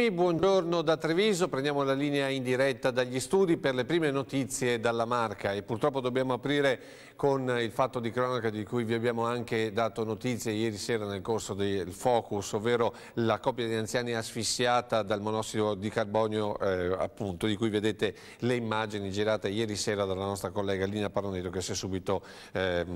Crimi, buongiorno da Treviso, prendiamo la linea in diretta dagli studi per le prime notizie dalla Marca e purtroppo dobbiamo aprire con il fatto di cronaca di cui vi abbiamo anche dato notizie ieri sera nel corso del Focus, ovvero la coppia di anziani asfissiata dal monossido di carbonio eh, appunto di cui vedete le immagini girate ieri sera dalla nostra collega Lina Paroneto che si è subito eh,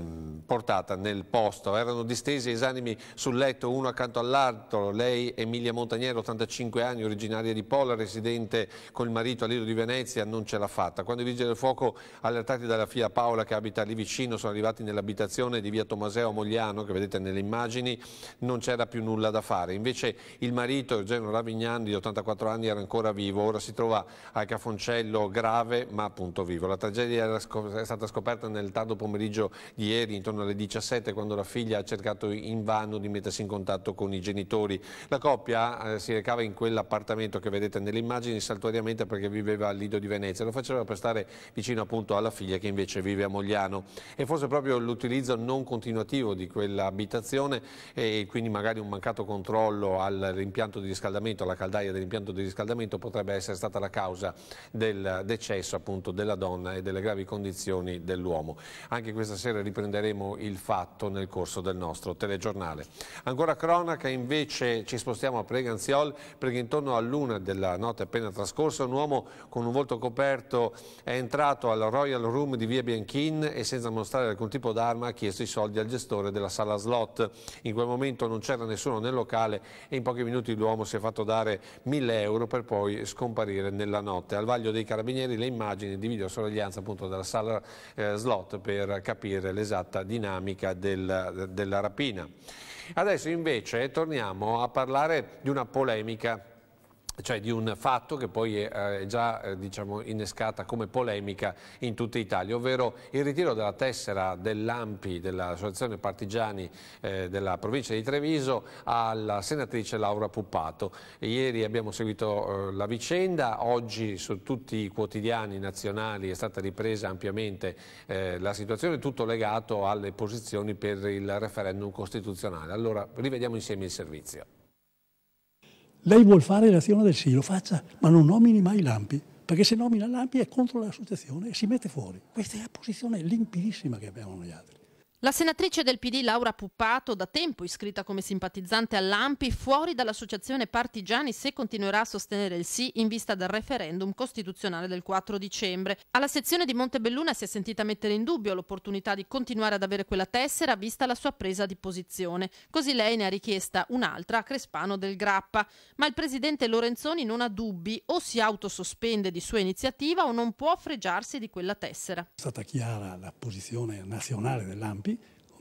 portata nel posto. Erano distesi esanimi sul letto uno accanto all'altro, lei Emilia Montagnero 85 anni Catania, originaria di Pola, residente col marito a Lido di Venezia, non ce l'ha fatta. Quando i vigili del fuoco, allertati dalla figlia Paola che abita lì vicino, sono arrivati nell'abitazione di via Tomaseo Mogliano, che vedete nelle immagini, non c'era più nulla da fare. Invece il marito, Eugenio Ravignan, di 84 anni, era ancora vivo, ora si trova al Cafoncello grave, ma appunto vivo. La tragedia è stata scoperta nel tardo pomeriggio di ieri, intorno alle 17, quando la figlia ha cercato invano di mettersi in contatto con i genitori. La coppia eh, si recava in quella nell'appartamento che vedete nelle immagini saltuariamente perché viveva al Lido di Venezia, lo faceva per stare vicino appunto alla figlia che invece vive a Mogliano e forse proprio l'utilizzo non continuativo di quell'abitazione e quindi magari un mancato controllo all'impianto di riscaldamento, alla caldaia dell'impianto di riscaldamento potrebbe essere stata la causa del decesso appunto della donna e delle gravi condizioni dell'uomo. Anche questa sera riprenderemo il fatto nel corso del nostro telegiornale. Ancora cronaca invece ci spostiamo a Preganziol, perché in intorno all'una della notte appena trascorsa un uomo con un volto coperto è entrato al Royal Room di via Bianchin e senza mostrare alcun tipo d'arma ha chiesto i soldi al gestore della sala slot. In quel momento non c'era nessuno nel locale e in pochi minuti l'uomo si è fatto dare 1000 euro per poi scomparire nella notte. Al vaglio dei carabinieri le immagini di videosorveglianza appunto della sala eh, slot per capire l'esatta dinamica del, della rapina. Adesso invece torniamo a parlare di una polemica cioè di un fatto che poi è eh, già eh, diciamo, innescata come polemica in tutta Italia, ovvero il ritiro della tessera dell'AMPI, dell'Associazione Partigiani eh, della provincia di Treviso, alla senatrice Laura Puppato. Ieri abbiamo seguito eh, la vicenda, oggi su tutti i quotidiani nazionali è stata ripresa ampiamente eh, la situazione, tutto legato alle posizioni per il referendum costituzionale. Allora rivediamo insieme il servizio lei vuol fare l'azione del sì, lo faccia, ma non nomini mai Lampi, perché se nomina Lampi è contro l'associazione e si mette fuori. Questa è la posizione limpidissima che abbiamo noi altri. La senatrice del PD Laura Puppato, da tempo iscritta come simpatizzante all'AMPI, fuori dall'associazione partigiani se continuerà a sostenere il sì in vista del referendum costituzionale del 4 dicembre. Alla sezione di Montebelluna si è sentita mettere in dubbio l'opportunità di continuare ad avere quella tessera vista la sua presa di posizione. Così lei ne ha richiesta un'altra a Crespano del Grappa. Ma il presidente Lorenzoni non ha dubbi, o si autosospende di sua iniziativa o non può fregiarsi di quella tessera. È stata chiara la posizione nazionale dell'AMPI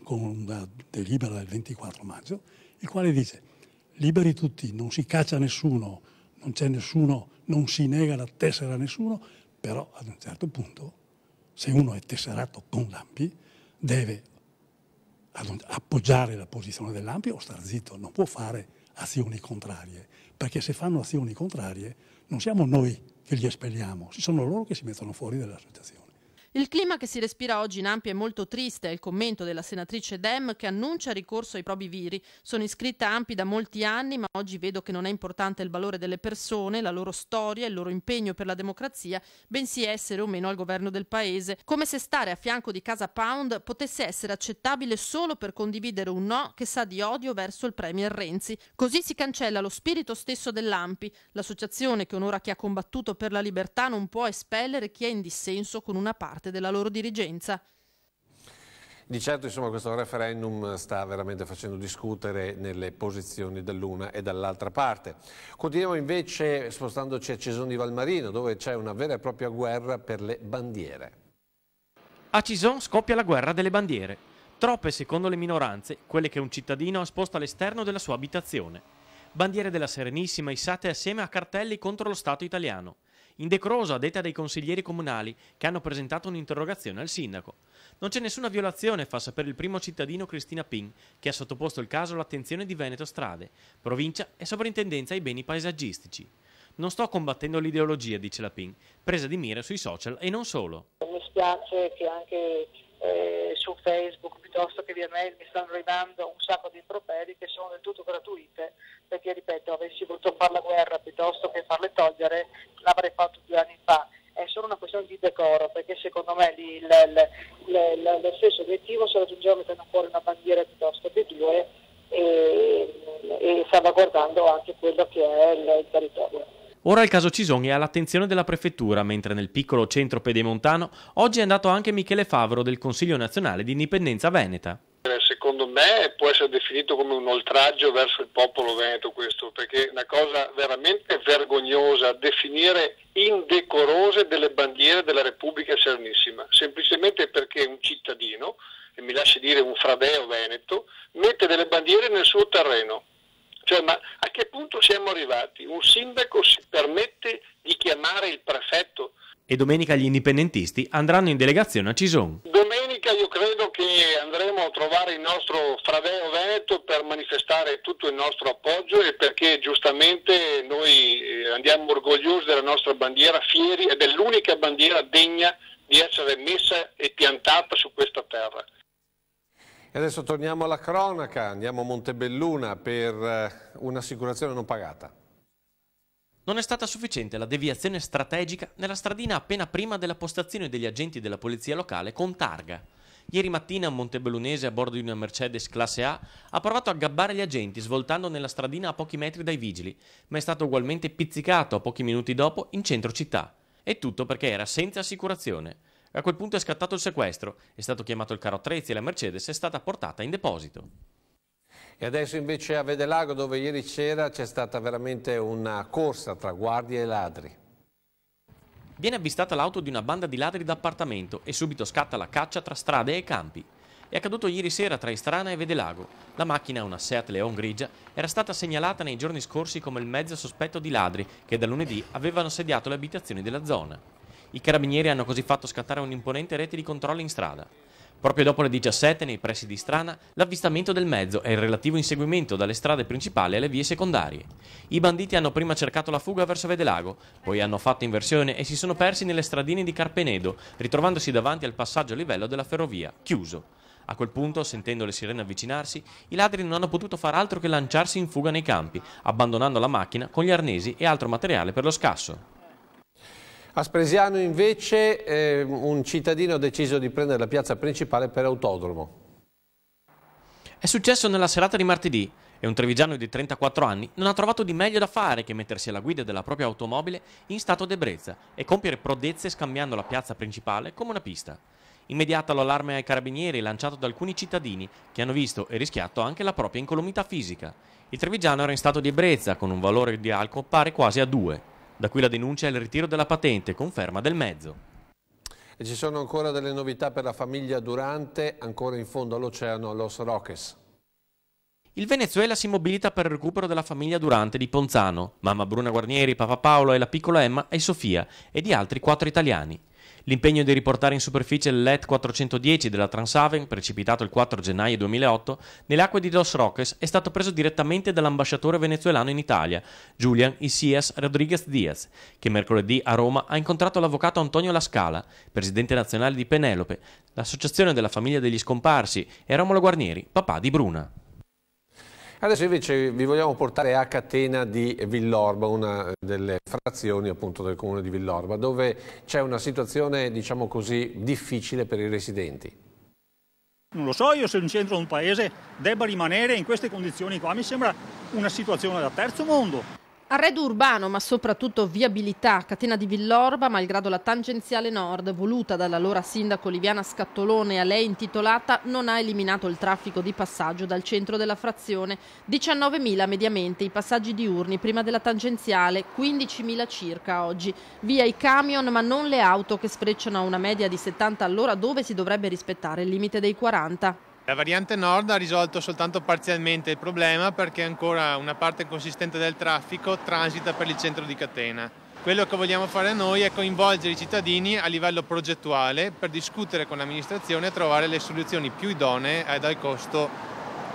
con una delibera del 24 maggio, il quale dice liberi tutti, non si caccia nessuno, non c'è nessuno, non si nega la tessera a nessuno, però ad un certo punto, se uno è tesserato con l'AMPI, deve appoggiare la posizione dell'AMPI o star zitto, non può fare azioni contrarie, perché se fanno azioni contrarie non siamo noi che li espelliamo, ci sono loro che si mettono fuori dall'associazione. Il clima che si respira oggi in Ampia è molto triste, è il commento della senatrice Dem che annuncia ricorso ai viri. Sono iscritta a Ampi da molti anni, ma oggi vedo che non è importante il valore delle persone, la loro storia, il loro impegno per la democrazia, bensì essere o meno al governo del paese, come se stare a fianco di Casa Pound potesse essere accettabile solo per condividere un no che sa di odio verso il Premier Renzi. Così si cancella lo spirito stesso dell'Ampi, l'associazione che onora chi ha combattuto per la libertà non può espellere chi è in dissenso con una parte parte della loro dirigenza. Di certo insomma, questo referendum sta veramente facendo discutere nelle posizioni dell'una e dall'altra parte. Continuiamo invece spostandoci a Cesoni Valmarino dove c'è una vera e propria guerra per le bandiere. A Cison scoppia la guerra delle bandiere. Troppe secondo le minoranze, quelle che un cittadino ha esposto all'esterno della sua abitazione. Bandiere della Serenissima issate assieme a cartelli contro lo Stato italiano. Indecoroso a detta dei consiglieri comunali che hanno presentato un'interrogazione al sindaco. Non c'è nessuna violazione, fa sapere il primo cittadino Cristina Pin, che ha sottoposto il caso all'attenzione di Veneto Strade, provincia e sovrintendenza ai beni paesaggistici. Non sto combattendo l'ideologia, dice la Pin, presa di mira sui social e non solo. Mi spiace che anche eh, su Facebook piuttosto che via mail mi stanno arrivando un sacco di improperi che sono del tutto gratuite perché ripeto avessi voluto fare la guerra piuttosto che del, le, le, lo stesso obiettivo se raggiungiamo mettendo fuori una bandiera piuttosto che due e, e salvaguardando anche quello che è il, il territorio. Ora il caso Cisoni è all'attenzione della prefettura, mentre nel piccolo centro pedemontano oggi è andato anche Michele Favro del Consiglio nazionale di indipendenza veneta secondo me può essere definito come un oltraggio verso il popolo veneto questo, perché è una cosa veramente vergognosa definire indecorose delle bandiere della Repubblica Serenissima, semplicemente perché un cittadino, e mi lasci dire un fradeo veneto, mette delle bandiere nel suo terreno. Cioè, ma a che punto siamo arrivati? Un sindaco si permette di chiamare il prefetto e domenica gli indipendentisti andranno in delegazione a Cison. Domenica io credo che andremo a trovare il nostro Fradeo Veneto per manifestare tutto il nostro appoggio e perché giustamente noi eh, andiamo orgogliosi della nostra bandiera, fieri ed è l'unica bandiera degna di essere messa e piantata su questa terra. E adesso torniamo alla cronaca, andiamo a Montebelluna per eh, un'assicurazione non pagata. Non è stata sufficiente la deviazione strategica nella stradina appena prima della postazione degli agenti della polizia locale con targa. Ieri mattina un montebellunese a bordo di una Mercedes classe A ha provato a gabbare gli agenti svoltando nella stradina a pochi metri dai vigili, ma è stato ugualmente pizzicato pochi minuti dopo in centro città. E tutto perché era senza assicurazione. A quel punto è scattato il sequestro, è stato chiamato il carro attrezzi e la Mercedes è stata portata in deposito. E adesso invece a Vedelago dove ieri sera c'è stata veramente una corsa tra guardie e ladri. Viene avvistata l'auto di una banda di ladri d'appartamento e subito scatta la caccia tra strade e campi. È accaduto ieri sera tra Istrana e Vedelago. La macchina, una Seat Leon grigia, era stata segnalata nei giorni scorsi come il mezzo sospetto di ladri che da lunedì avevano assediato le abitazioni della zona. I carabinieri hanno così fatto scattare un'imponente rete di controlli in strada. Proprio dopo le 17, nei pressi di Strana, l'avvistamento del mezzo e il relativo inseguimento dalle strade principali alle vie secondarie. I banditi hanno prima cercato la fuga verso Vedelago, poi hanno fatto inversione e si sono persi nelle stradine di Carpenedo, ritrovandosi davanti al passaggio a livello della ferrovia, chiuso. A quel punto, sentendo le sirene avvicinarsi, i ladri non hanno potuto far altro che lanciarsi in fuga nei campi, abbandonando la macchina con gli arnesi e altro materiale per lo scasso. A Spresiano invece eh, un cittadino ha deciso di prendere la piazza principale per autodromo. È successo nella serata di martedì e un trevigiano di 34 anni non ha trovato di meglio da fare che mettersi alla guida della propria automobile in stato d'ebbrezza e compiere prodezze scambiando la piazza principale come una pista. Immediata l'allarme ai carabinieri lanciato da alcuni cittadini che hanno visto e rischiato anche la propria incolumità fisica. Il trevigiano era in stato di ebbrezza con un valore di alcol pare quasi a 2. Da qui la denuncia e il ritiro della patente, conferma del mezzo. E ci sono ancora delle novità per la famiglia Durante, ancora in fondo all'oceano Los Roques. Il Venezuela si mobilita per il recupero della famiglia Durante di Ponzano, mamma Bruna Guarnieri, papà Paolo e la piccola Emma e Sofia e di altri quattro italiani. L'impegno di riportare in superficie il LED 410 della Transaven, precipitato il 4 gennaio 2008, nelle acque di Dos Roques è stato preso direttamente dall'ambasciatore venezuelano in Italia, Julian Isias Rodriguez Diaz, che mercoledì a Roma ha incontrato l'avvocato Antonio Lascala, presidente nazionale di Penelope, l'associazione della famiglia degli scomparsi, e Romolo Guarnieri, papà di Bruna. Adesso invece vi vogliamo portare a Catena di Villorba, una delle frazioni appunto del comune di Villorba, dove c'è una situazione diciamo così difficile per i residenti. Non lo so io se un centro di un paese debba rimanere in queste condizioni qua, mi sembra una situazione da terzo mondo. Arredo urbano, ma soprattutto viabilità, catena di Villorba, malgrado la tangenziale nord, voluta dall'allora sindaco Liviana Scattolone a lei intitolata, non ha eliminato il traffico di passaggio dal centro della frazione. 19.000 mediamente i passaggi diurni prima della tangenziale, 15.000 circa oggi. Via i camion, ma non le auto che sfrecciano a una media di 70 all'ora dove si dovrebbe rispettare il limite dei 40. La variante nord ha risolto soltanto parzialmente il problema perché ancora una parte consistente del traffico transita per il centro di catena. Quello che vogliamo fare noi è coinvolgere i cittadini a livello progettuale per discutere con l'amministrazione e trovare le soluzioni più idonee e dal costo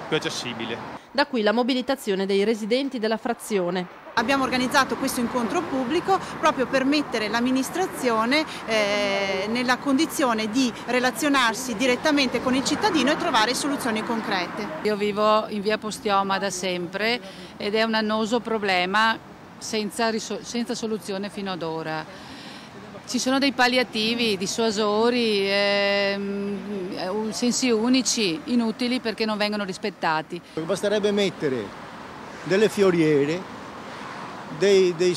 più accessibile. Da qui la mobilitazione dei residenti della frazione, Abbiamo organizzato questo incontro pubblico proprio per mettere l'amministrazione eh, nella condizione di relazionarsi direttamente con il cittadino e trovare soluzioni concrete. Io vivo in via Postioma da sempre ed è un annoso problema senza, senza soluzione fino ad ora. Ci sono dei palliativi, dissuasori, ehm, sensi unici, inutili perché non vengono rispettati. Basterebbe mettere delle fioriere dei, dei,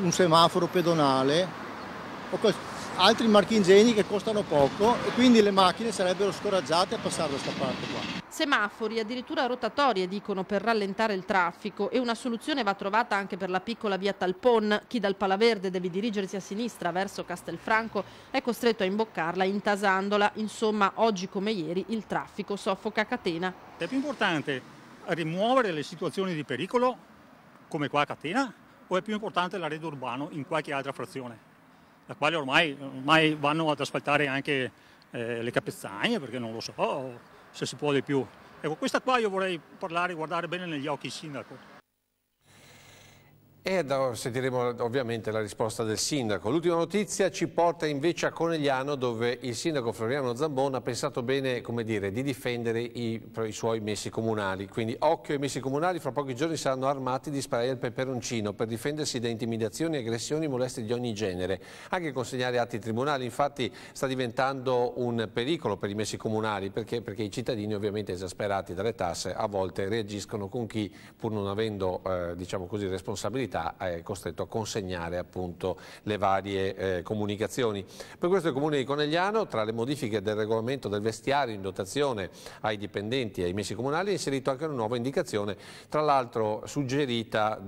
un semaforo pedonale o altri marchingegni che costano poco e quindi le macchine sarebbero scoraggiate a passare da questa parte qua. Semafori, addirittura rotatorie, dicono per rallentare il traffico e una soluzione va trovata anche per la piccola via Talpon. Chi dal Palaverde deve dirigersi a sinistra verso Castelfranco è costretto a imboccarla intasandola. Insomma, oggi come ieri il traffico soffoca a catena. È più importante rimuovere le situazioni di pericolo come qua a catena o è più importante la rete urbana in qualche altra frazione, la quale ormai, ormai vanno ad asfaltare anche eh, le capezzagne, perché non lo so se si può di più. Ecco, questa qua io vorrei parlare, guardare bene negli occhi il sindaco e sentiremo ovviamente la risposta del sindaco. L'ultima notizia ci porta invece a Conegliano dove il sindaco Floriano Zambon ha pensato bene dire, di difendere i, i, suoi messi comunali. Quindi occhio ai messi comunali, fra pochi giorni saranno armati di sparare il peperoncino per difendersi da intimidazioni, aggressioni, molestie di ogni genere. Anche consegnare atti tribunali infatti sta diventando un pericolo per i messi comunali perché, perché i cittadini ovviamente esasperati dalle tasse a volte reagiscono con chi pur non avendo eh, diciamo così, responsabilità l'università eh, è costretto a consegnare appunto le varie eh, comunicazioni. Per questo il Comune di Conegliano, tra le modifiche del regolamento del vestiario in dotazione ai dipendenti e ai messi comunali, ha inserito anche una nuova indicazione, tra l'altro suggerita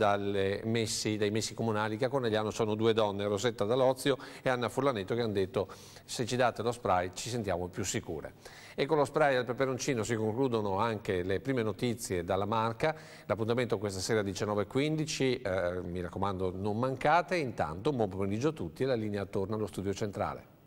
messi, dai messi comunali che a Conegliano sono due donne, Rosetta Dalozio e Anna Furlanetto, che hanno detto se ci date lo spray ci sentiamo più sicure. E con lo spray al peperoncino si concludono anche le prime notizie dalla marca. L'appuntamento questa sera alle 19.15, eh, mi raccomando non mancate. Intanto buon pomeriggio a tutti e la linea torna allo studio centrale.